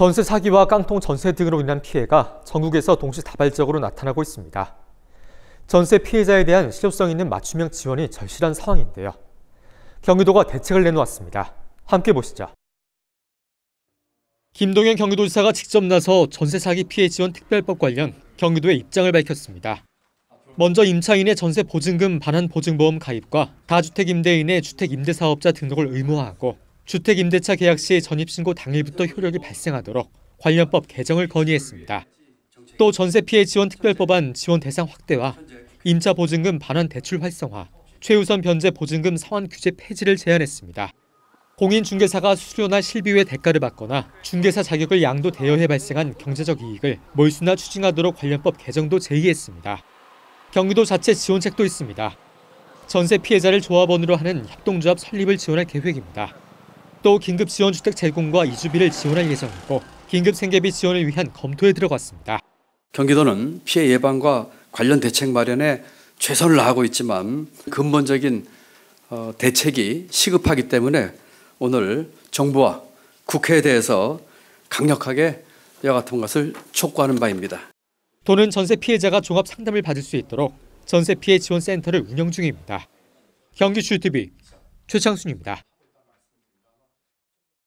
전세 사기와 깡통 전세 등으로 인한 피해가 전국에서 동시다발적으로 나타나고 있습니다. 전세 피해자에 대한 실효성 있는 맞춤형 지원이 절실한 상황인데요. 경기도가 대책을 내놓았습니다. 함께 보시죠. 김동현 경기도지사가 직접 나서 전세 사기 피해 지원 특별법 관련 경기도의 입장을 밝혔습니다. 먼저 임차인의 전세 보증금 반환 보증보험 가입과 다주택 임대인의 주택 임대 사업자 등록을 의무화하고 주택임대차 계약 시 전입신고 당일부터 효력이 발생하도록 관련법 개정을 건의했습니다. 또 전세 피해 지원 특별법안 지원 대상 확대와 임차 보증금 반환 대출 활성화, 최우선 변제 보증금 상환 규제 폐지를 제안했습니다. 공인중개사가 수수료나 실비 외 대가를 받거나 중개사 자격을 양도 대여해 발생한 경제적 이익을 몰수나 추징하도록 관련법 개정도 제의했습니다. 경기도 자체 지원책도 있습니다. 전세 피해자를 조합원으로 하는 협동조합 설립을 지원할 계획입니다. 또 긴급지원주택 제공과 이주비를 지원할 예정이고 긴급생계비 지원을 위한 검토에 들어갔습니다. 경기도는 피해 예방과 관련 대책 마련에 최선을 다하고 있지만 근본적인 어, 대책이 시급하기 때문에 오늘 정부와 국회에 대해서 강력하게 이 같은 것을 촉구하는 바입니다. 도는 전세 피해자가 종합 상담을 받을 수 있도록 전세 피해 지원 센터를 운영 중입니다. 경기 주 t v 최창순입니다.